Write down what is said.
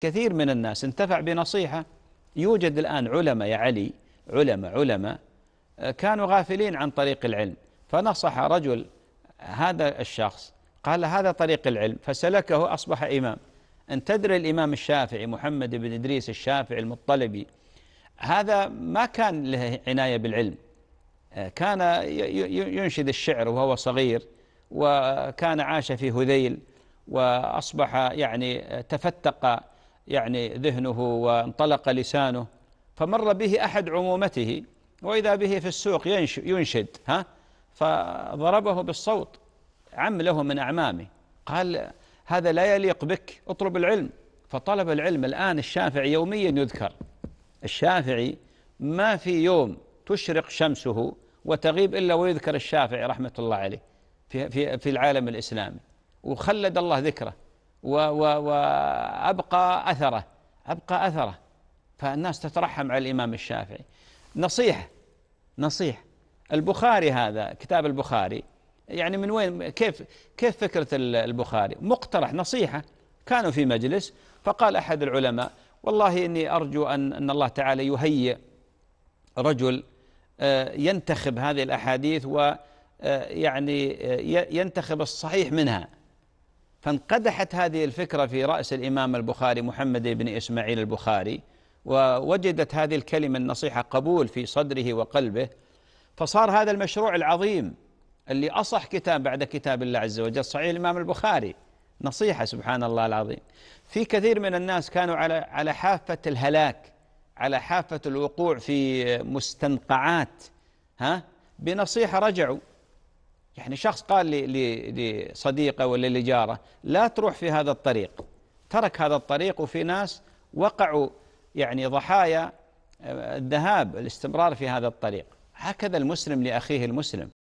كثير من الناس انتفع بنصيحة يوجد الآن علماء يا علي علماء علماء آه، كانوا غافلين عن طريق العلم فنصح رجل هذا الشخص قال هذا طريق العلم فسلكه أصبح إمام أن تدري الإمام الشافعي محمد بن إدريس الشافعي المطلبي هذا ما كان له عناية بالعلم آه، كان ينشد الشعر وهو صغير وكان عاش في هذيل وأصبح يعني تفتق يعني ذهنه وانطلق لسانه فمر به أحد عمومته وإذا به في السوق ينشد ها فضربه بالصوت عم له من أعمامه قال هذا لا يليق بك اطلب العلم فطلب العلم الآن الشافعي يوميا يذكر الشافعي ما في يوم تشرق شمسه وتغيب إلا ويذكر الشافعي رحمة الله عليه في, في, في العالم الإسلامي وخلد الله ذكره وأبقى أثره أبقى أثره فالناس تترحم على الإمام الشافعي نصيحة نصيحة البخاري هذا كتاب البخاري يعني من وين كيف كيف فكرة البخاري مقترح نصيحة كانوا في مجلس فقال أحد العلماء والله إني أرجو أن, أن الله تعالى يهيئ رجل آه، ينتخب هذه الأحاديث ويعني آه، آه، ينتخب الصحيح منها فانقدحت هذه الفكرة في رأس الإمام البخاري محمد بن إسماعيل البخاري ووجدت هذه الكلمة النصيحة قبول في صدره وقلبه فصار هذا المشروع العظيم اللي أصح كتاب بعد كتاب الله عز وجل صحيح الإمام البخاري نصيحة سبحان الله العظيم في كثير من الناس كانوا على على حافة الهلاك على حافة الوقوع في مستنقعات ها بنصيحة رجعوا يعني شخص قال لصديقه ولا لجاره لا تروح في هذا الطريق ترك هذا الطريق وفي ناس وقعوا يعني ضحايا آه، الذهاب الاستمرار في هذا الطريق هكذا المسلم لاخيه المسلم